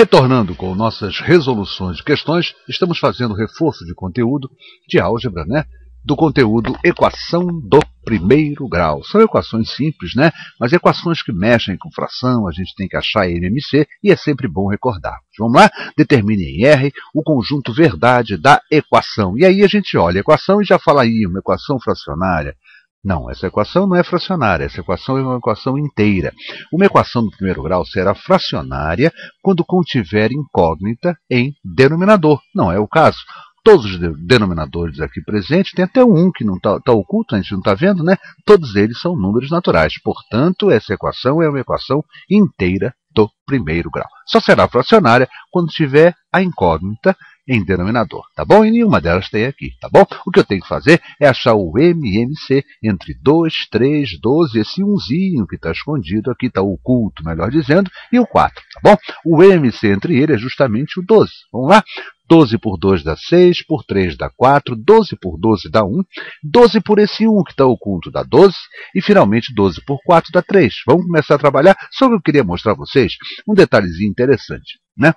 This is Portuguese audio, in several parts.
Retornando com nossas resoluções de questões, estamos fazendo reforço de conteúdo de álgebra, né? do conteúdo equação do primeiro grau. São equações simples, né? Mas equações que mexem com fração, a gente tem que achar MMC e é sempre bom recordar. Vamos lá? Determine em R o conjunto verdade da equação. E aí a gente olha a equação e já fala aí, uma equação fracionária, não, essa equação não é fracionária, essa equação é uma equação inteira. Uma equação do primeiro grau será fracionária quando contiver incógnita em denominador. Não é o caso. Todos os denominadores aqui presentes, tem até um que não está tá oculto, a gente não está vendo, né? Todos eles são números naturais. Portanto, essa equação é uma equação inteira do primeiro grau. Só será fracionária quando tiver a incógnita em denominador, tá bom? E nenhuma delas tem aqui, tá bom? O que eu tenho que fazer é achar o MMC entre 2, 3, 12, esse 1zinho que está escondido aqui, está oculto, melhor dizendo, e o 4, tá bom? O MC entre ele é justamente o 12. Vamos lá? 12 por 2 dá 6, por 3 dá 4, 12 por 12 dá 1, 12 por esse 1 que está oculto dá 12, e finalmente 12 por 4 dá 3. Vamos começar a trabalhar, só que eu queria mostrar a vocês um detalhezinho interessante. Né?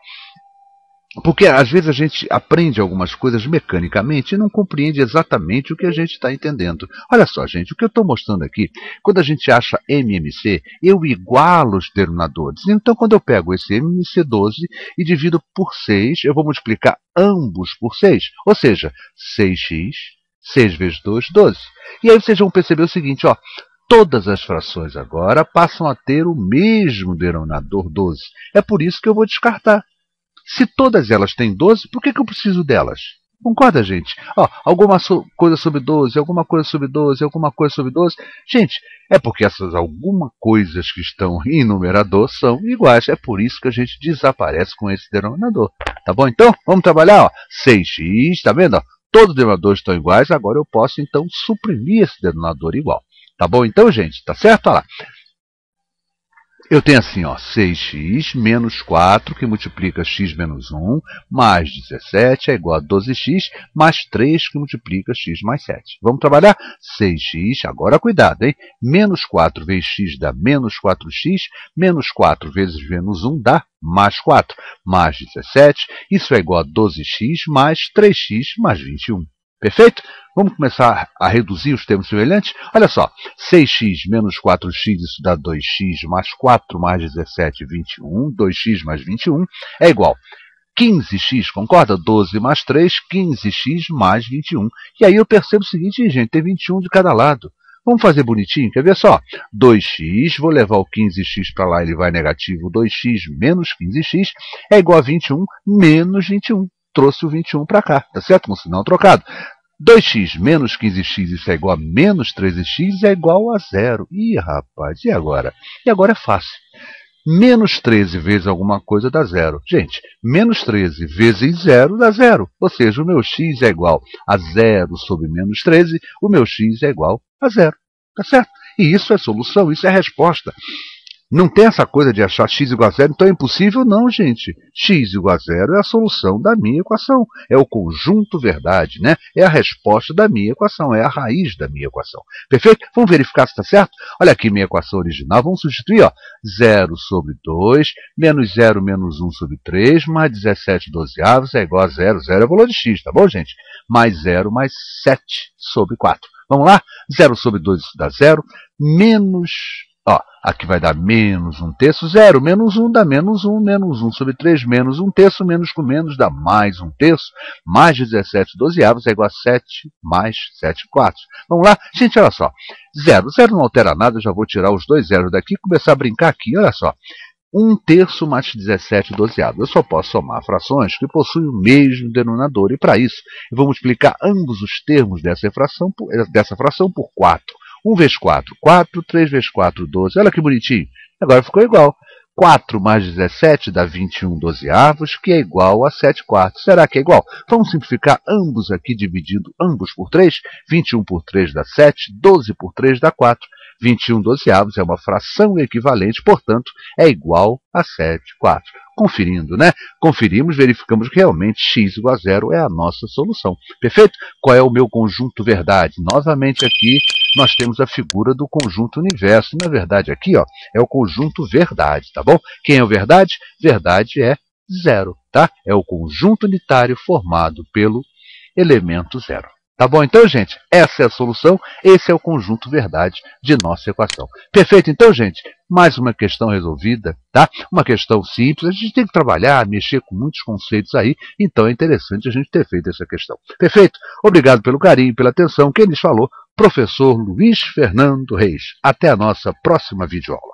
Porque às vezes a gente aprende algumas coisas mecanicamente e não compreende exatamente o que a gente está entendendo. Olha só, gente, o que eu estou mostrando aqui, quando a gente acha MMC, eu igualo os denominadores. Então, quando eu pego esse MMC12 e divido por 6, eu vou multiplicar ambos por 6. Ou seja, 6x, 6 vezes 2, 12. E aí vocês vão perceber o seguinte, ó, todas as frações agora passam a ter o mesmo denominador 12. É por isso que eu vou descartar. Se todas elas têm 12, por que, que eu preciso delas? Concorda, gente? alguma so coisa sobre 12, alguma coisa sobre 12, alguma coisa sobre 12. Gente, é porque essas alguma coisas que estão em numerador são iguais. É por isso que a gente desaparece com esse denominador. Tá bom? Então, vamos trabalhar. Ó. 6x, tá vendo? Ó, todos os denominadores estão iguais. Agora eu posso, então, suprimir esse denominador igual. Tá bom então, gente? Tá certo? Olha lá. Eu tenho assim, ó, 6x menos 4, que multiplica x menos 1, mais 17 é igual a 12x, mais 3, que multiplica x mais 7. Vamos trabalhar? 6x, agora cuidado, hein? Menos 4 vezes x dá menos 4x, menos 4 vezes menos 1 dá mais 4, mais 17, isso é igual a 12x mais 3x mais 21. Perfeito? Vamos começar a reduzir os termos semelhantes? Olha só, 6x menos 4x, isso dá 2x mais 4 mais 17, 21. 2x mais 21 é igual a 15x, concorda? 12 mais 3, 15x mais 21. E aí eu percebo o seguinte, gente, tem 21 de cada lado. Vamos fazer bonitinho? Quer ver só? 2x, vou levar o 15x para lá, ele vai negativo. 2x menos 15x é igual a 21 menos 21. Trouxe o 21 para cá, tá certo? Com sinal trocado. 2x menos 15x, isso é igual a menos 13x, é igual a zero. Ih, rapaz, e agora? E agora é fácil. Menos 13 vezes alguma coisa dá zero. Gente, menos 13 vezes zero dá zero. Ou seja, o meu x é igual a zero sobre menos 13, o meu x é igual a zero. Tá certo? E isso é solução, isso é resposta. Não tem essa coisa de achar x igual a zero, então é impossível, não, gente. x igual a zero é a solução da minha equação. É o conjunto verdade, né? É a resposta da minha equação, é a raiz da minha equação. Perfeito? Vamos verificar se está certo? Olha aqui minha equação original. Vamos substituir, ó. 0 sobre 2, menos 0 menos 1 sobre 3, mais 17 dozeavos é igual a 0. 0 é o valor de x, tá bom, gente? Mais 0 mais 7 sobre 4. Vamos lá? 0 sobre 2 dá 0, menos Aqui vai dar menos 1 terço, 0, Menos 1 dá menos 1, menos 1 sobre 3, menos 1 terço, menos com menos dá mais 1 terço. Mais 17 dozeavos é igual a 7 mais 7 quartos. Vamos lá? Gente, olha só. 0, 0 não altera nada, eu já vou tirar os dois zeros daqui e começar a brincar aqui. Olha só. 1 terço mais 17 dozeavos. Eu só posso somar frações que possuem o mesmo denominador. E para isso, eu vou multiplicar ambos os termos dessa fração, dessa fração por 4. 1 vezes 4, 4. 3 vezes 4, 12. Olha que bonitinho. Agora ficou igual. 4 mais 17 dá 21 dozeavos, que é igual a 7 quartos. Será que é igual? Vamos simplificar ambos aqui, dividindo ambos por 3. 21 por 3 dá 7, 12 por 3 dá 4. 21 dozeavos é uma fração equivalente, portanto, é igual a 7 quartos conferindo, né? Conferimos, verificamos que realmente x igual a zero é a nossa solução. Perfeito? Qual é o meu conjunto verdade? Novamente aqui nós temos a figura do conjunto universo. Na verdade aqui ó, é o conjunto verdade, tá bom? Quem é o verdade? Verdade é zero, tá? É o conjunto unitário formado pelo elemento zero. Tá bom então, gente? Essa é a solução, esse é o conjunto verdade de nossa equação. Perfeito então, gente? mais uma questão resolvida, tá? Uma questão simples, a gente tem que trabalhar, mexer com muitos conceitos aí, então é interessante a gente ter feito essa questão. Perfeito? Obrigado pelo carinho, pela atenção. Quem lhes falou, professor Luiz Fernando Reis. Até a nossa próxima videoaula.